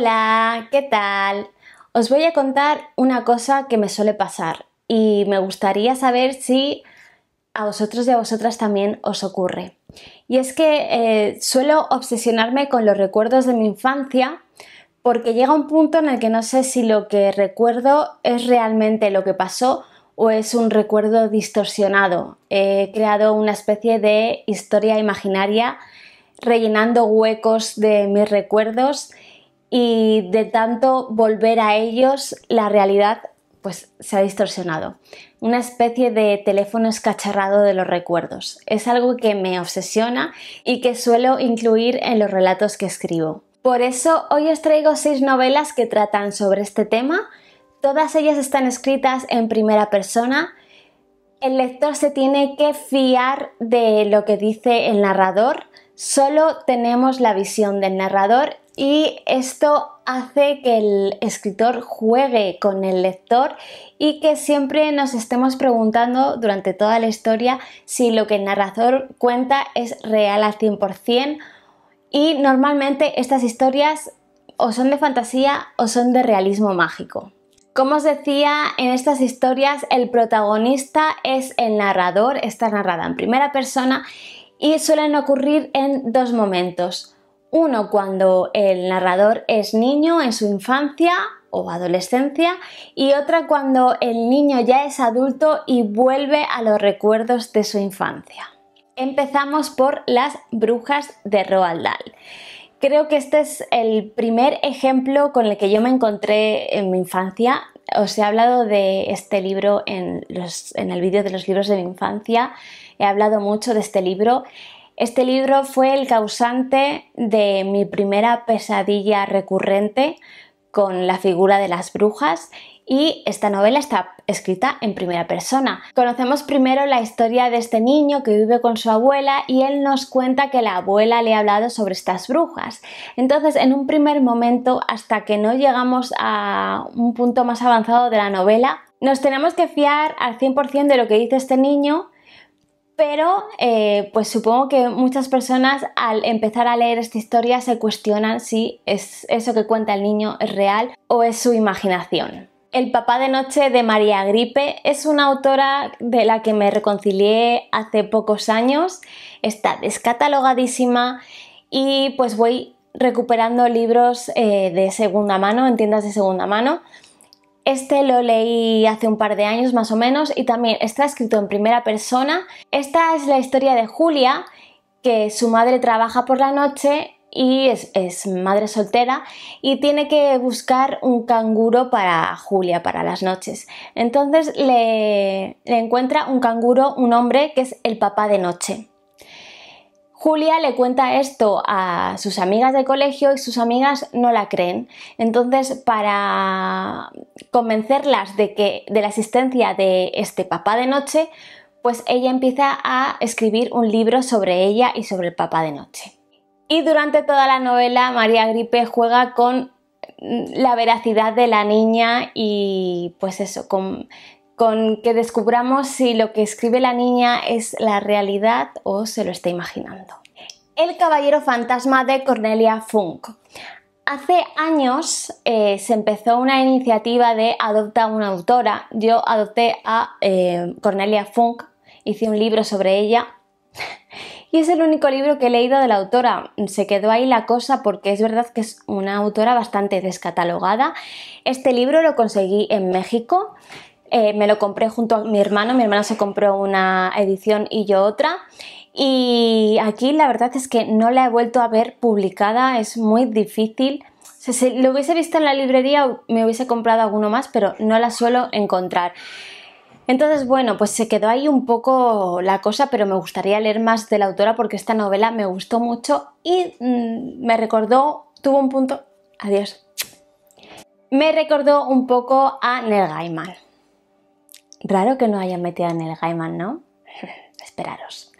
Hola, ¿qué tal? Os voy a contar una cosa que me suele pasar y me gustaría saber si a vosotros y a vosotras también os ocurre. Y es que eh, suelo obsesionarme con los recuerdos de mi infancia porque llega un punto en el que no sé si lo que recuerdo es realmente lo que pasó o es un recuerdo distorsionado. He creado una especie de historia imaginaria rellenando huecos de mis recuerdos y de tanto volver a ellos, la realidad pues se ha distorsionado. Una especie de teléfono escacharrado de los recuerdos. Es algo que me obsesiona y que suelo incluir en los relatos que escribo. Por eso hoy os traigo seis novelas que tratan sobre este tema. Todas ellas están escritas en primera persona. El lector se tiene que fiar de lo que dice el narrador. Solo tenemos la visión del narrador y esto hace que el escritor juegue con el lector y que siempre nos estemos preguntando durante toda la historia si lo que el narrador cuenta es real al 100% y normalmente estas historias o son de fantasía o son de realismo mágico. Como os decía, en estas historias el protagonista es el narrador, está narrada en primera persona y suelen ocurrir en dos momentos. Uno cuando el narrador es niño en su infancia o adolescencia y otra cuando el niño ya es adulto y vuelve a los recuerdos de su infancia. Empezamos por las brujas de Roald Dahl. Creo que este es el primer ejemplo con el que yo me encontré en mi infancia. Os he hablado de este libro en, en el vídeo de los libros de mi infancia. He hablado mucho de este libro. Este libro fue el causante de mi primera pesadilla recurrente con la figura de las brujas y esta novela está escrita en primera persona. Conocemos primero la historia de este niño que vive con su abuela y él nos cuenta que la abuela le ha hablado sobre estas brujas. Entonces, en un primer momento, hasta que no llegamos a un punto más avanzado de la novela, nos tenemos que fiar al 100% de lo que dice este niño pero eh, pues supongo que muchas personas al empezar a leer esta historia se cuestionan si es eso que cuenta el niño es real o es su imaginación. El papá de noche de María Gripe es una autora de la que me reconcilié hace pocos años, está descatalogadísima y pues voy recuperando libros eh, de segunda mano, en tiendas de segunda mano. Este lo leí hace un par de años más o menos y también está escrito en primera persona. Esta es la historia de Julia, que su madre trabaja por la noche y es, madre soltera y tiene que buscar un canguro para Julia, para las noches. Entonces le encuentra un canguro, un hombre que es el papá de noche. Julia le cuenta esto a sus amigas de colegio y sus amigas no la creen. Entonces, para convencerlas de que de la existencia de este papá de noche, pues ella empieza a escribir un libro sobre ella y sobre el papá de noche. Y durante toda la novela María Gripe juega con mm, la veracidad de la niña y pues eso, con con que descubramos si lo que escribe la niña es la realidad o se lo está imaginando. El caballero fantasma de Cornelia Funk. Hace años eh, se empezó una iniciativa de adopta una autora. Yo adopté a eh, Cornelia Funk, hice un libro sobre ella y es el único libro que he leído de la autora. Se quedó ahí la cosa porque es verdad que es una autora bastante descatalogada. Este libro lo conseguí en México. Eh, me lo compré junto a mi hermano, mi hermano se compró una edición y yo otra. Y aquí la verdad es que no la he vuelto a ver publicada, es muy difícil. si lo hubiese visto en la librería me hubiese comprado alguno más, pero no la suelo encontrar. Entonces, bueno, pues se quedó ahí un poco la cosa, pero me gustaría leer más de la autora porque esta novela me gustó mucho y mm, me recordó, tuvo un punto, adiós, me recordó un poco a Nelgaiman. Raro que no haya metido en el Gaiman, ¿no? Esperaros.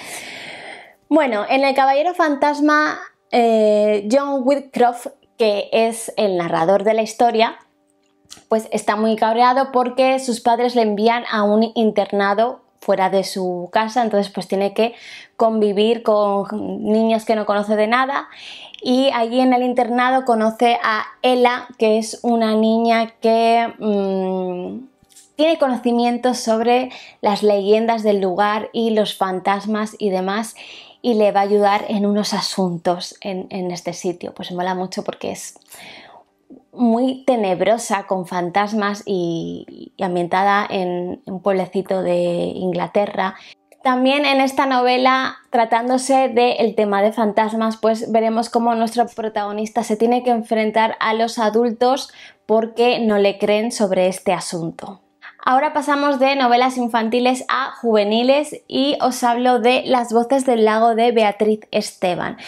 bueno, en El Caballero Fantasma, eh, John Whitcroft, que es el narrador de la historia, pues está muy cabreado porque sus padres le envían a un internado fuera de su casa, entonces pues tiene que convivir con niños que no conoce de nada y allí en el internado conoce a Ella, que es una niña que... Mm, tiene conocimientos sobre las leyendas del lugar y los fantasmas y demás y le va a ayudar en unos asuntos en, este sitio. Pues mola mucho porque es muy tenebrosa con fantasmas y, ambientada en un pueblecito de Inglaterra. También en esta novela, tratándose del tema de fantasmas, pues veremos cómo nuestro protagonista se tiene que enfrentar a los adultos porque no le creen sobre este asunto. Ahora pasamos de novelas infantiles a juveniles y os hablo de Las voces del lago de Beatriz Esteban.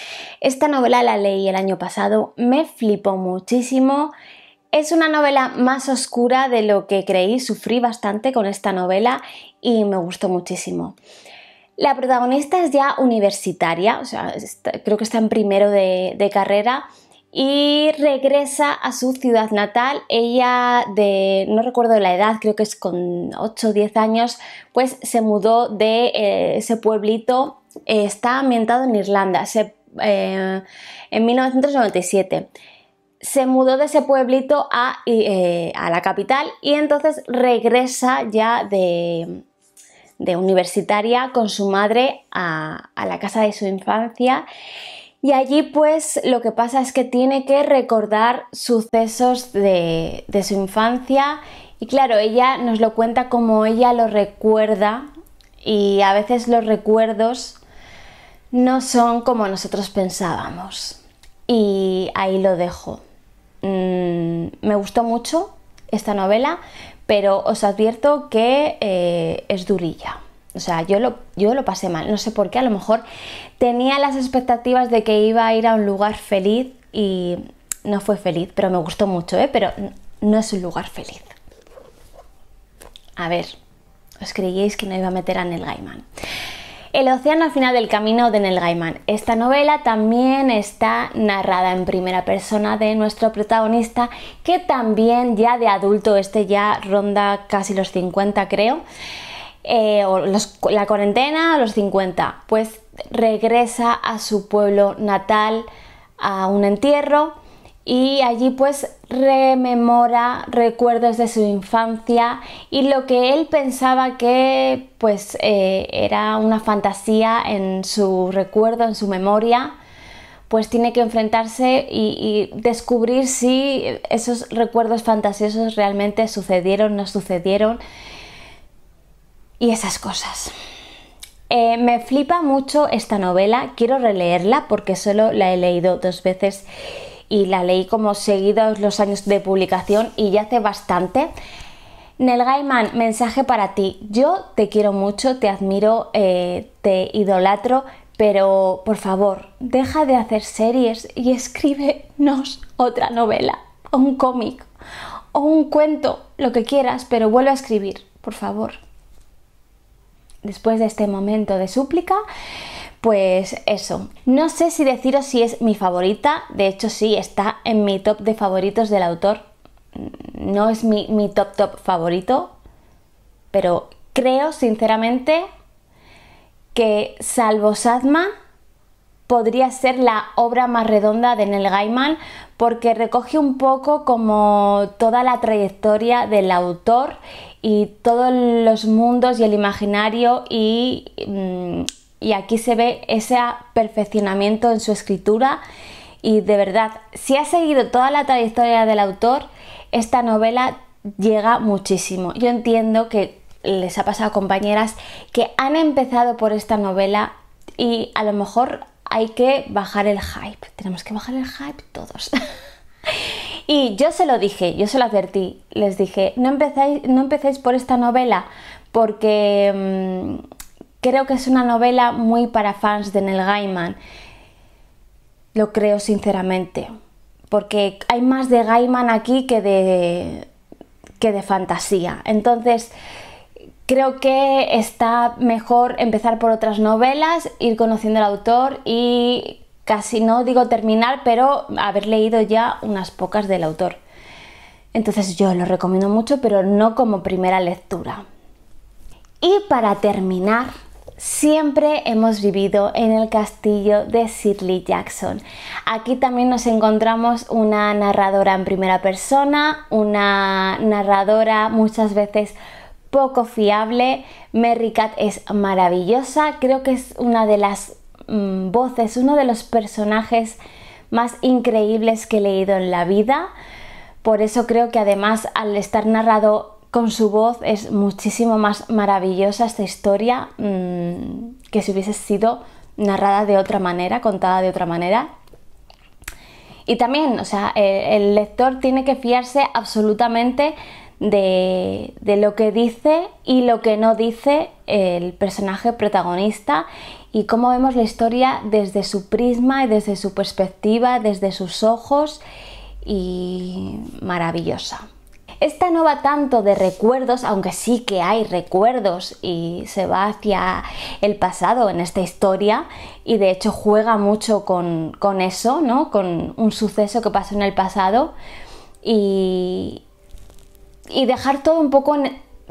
Esta novela la leí el año pasado, me flipó muchísimo. Es una novela más oscura de lo que creí, sufrí bastante con esta novela y me gustó muchísimo. La protagonista es ya universitaria, o sea, creo que está en primero de carrera y regresa a su ciudad natal. Ella de, no recuerdo la edad, creo que es con 8 o 10 años, pues se mudó de eh, ese pueblito. Eh, está ambientado en Irlanda, eh, en 1997 se mudó de ese pueblito a, la capital y entonces regresa ya de, universitaria con su madre a, a, la casa de su infancia y allí pues lo que pasa es que tiene que recordar sucesos de, su infancia y claro, ella nos lo cuenta como ella lo recuerda y a veces los recuerdos no son como nosotros pensábamos. Y ahí lo dejo. Mm, me gustó mucho esta novela, pero os advierto que eh, es durilla. O sea, yo lo, yo lo pasé mal, no sé por qué, a lo mejor tenía las expectativas de que iba a ir a un lugar feliz y no fue feliz, pero me gustó mucho, ¿eh? Pero no es un lugar feliz. A ver, os creíais que no iba a meter a nel Gaiman. El océano al final del camino de Neil Gaiman. Esta novela también está narrada en primera persona de nuestro protagonista, que también ya de adulto, este ya ronda casi los 50 creo, eh, o la cuarentena a los 50, pues regresa a su pueblo natal a un entierro y allí pues rememora recuerdos de su infancia y lo que él pensaba que pues eh, era una fantasía en su recuerdo, en su memoria, pues tiene que enfrentarse y, descubrir si esos recuerdos fantasiosos realmente sucedieron, no sucedieron y esas cosas. Eh, me flipa mucho esta novela, quiero releerla porque solo la he leído dos veces y la leí como seguidos los años de publicación y ya hace bastante. Nel Gaiman, mensaje para ti. Yo te quiero mucho, te admiro, eh, te idolatro, pero por favor, deja de hacer series y escríbenos otra novela, o un cómic, o un cuento, lo que quieras, pero vuelve a escribir, por favor después de este momento de súplica, pues eso. No sé si deciros si es mi favorita, de hecho sí, está en mi top de favoritos del autor. No es mi, top top favorito, pero creo sinceramente que salvo Sadma podría ser la obra más redonda de Nel Gaiman porque recoge un poco como toda la trayectoria del autor y todos los mundos y el imaginario y, mm, aquí se ve ese perfeccionamiento en su escritura y de verdad, si ha seguido toda la trayectoria del autor, esta novela llega muchísimo. Yo entiendo que les ha pasado compañeras que han empezado por esta novela y a lo mejor hay que bajar el hype. Tenemos que bajar el hype todos. Y yo se lo dije, yo se lo advertí, les dije, no empecéis, por esta novela porque mm, creo que es una novela muy para fans de Neil Gaiman. Lo creo sinceramente, porque hay más de Gaiman aquí que de, que de fantasía. Entonces, creo que está mejor empezar por otras novelas, ir conociendo al autor y casi no digo terminar, pero haber leído ya unas pocas del autor. Entonces yo lo recomiendo mucho, pero no como primera lectura. Y para terminar, siempre hemos vivido en el castillo de Sidley Jackson. Aquí también nos encontramos una narradora en primera persona, una narradora muchas veces poco fiable. Mary Cat es maravillosa, creo que es una de las Mm, voz es uno de los personajes más increíbles que he leído en la vida. Por eso creo que además al estar narrado con su voz es muchísimo más maravillosa esta historia mm, que si hubiese sido narrada de otra manera, contada de otra manera. Y también, o sea, eh, el, lector tiene que fiarse absolutamente de, de, lo que dice y lo que no dice el personaje protagonista y cómo vemos la historia desde su prisma y desde su perspectiva, desde sus ojos y maravillosa. Esta no va tanto de recuerdos, aunque sí que hay recuerdos y se va hacia el pasado en esta historia y de hecho juega mucho con, eso, ¿no? con un suceso que pasó en el pasado y, dejar todo un poco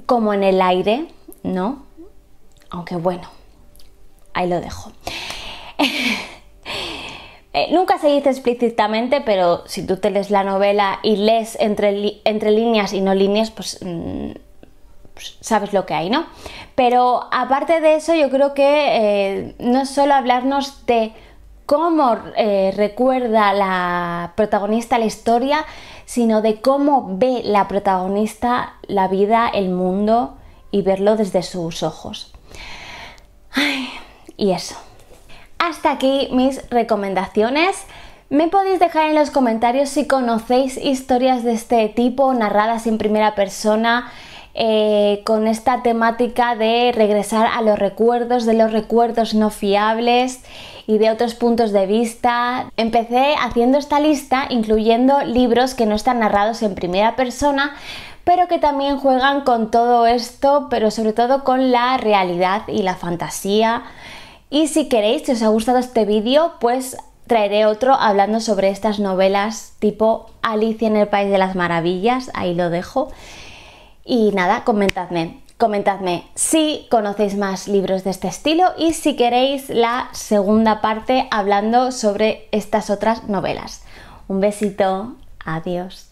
como en el aire, ¿no? Aunque bueno, ahí lo dejo. Eh, nunca se dice explícitamente, pero si tú te lees la novela y lees entre, entre líneas y no líneas, pues, mm, pues, sabes lo que hay, ¿no? Pero aparte de eso, yo creo que eh, no es solo hablarnos de cómo eh, recuerda la protagonista la historia, sino de cómo ve la protagonista la vida, el mundo y verlo desde sus ojos. Ay, y eso. Hasta aquí mis recomendaciones. Me podéis dejar en los comentarios si conocéis historias de este tipo, narradas en primera persona, eh, con esta temática de regresar a los recuerdos, de los recuerdos no fiables y de otros puntos de vista. Empecé haciendo esta lista incluyendo libros que no están narrados en primera persona pero que también juegan con todo esto, pero sobre todo con la realidad y la fantasía. Y si queréis, si os ha gustado este vídeo, pues traeré otro hablando sobre estas novelas tipo Alicia en el País de las Maravillas, ahí lo dejo. Y nada, comentadme, comentadme si conocéis más libros de este estilo y si queréis la segunda parte hablando sobre estas otras novelas. Un besito, adiós.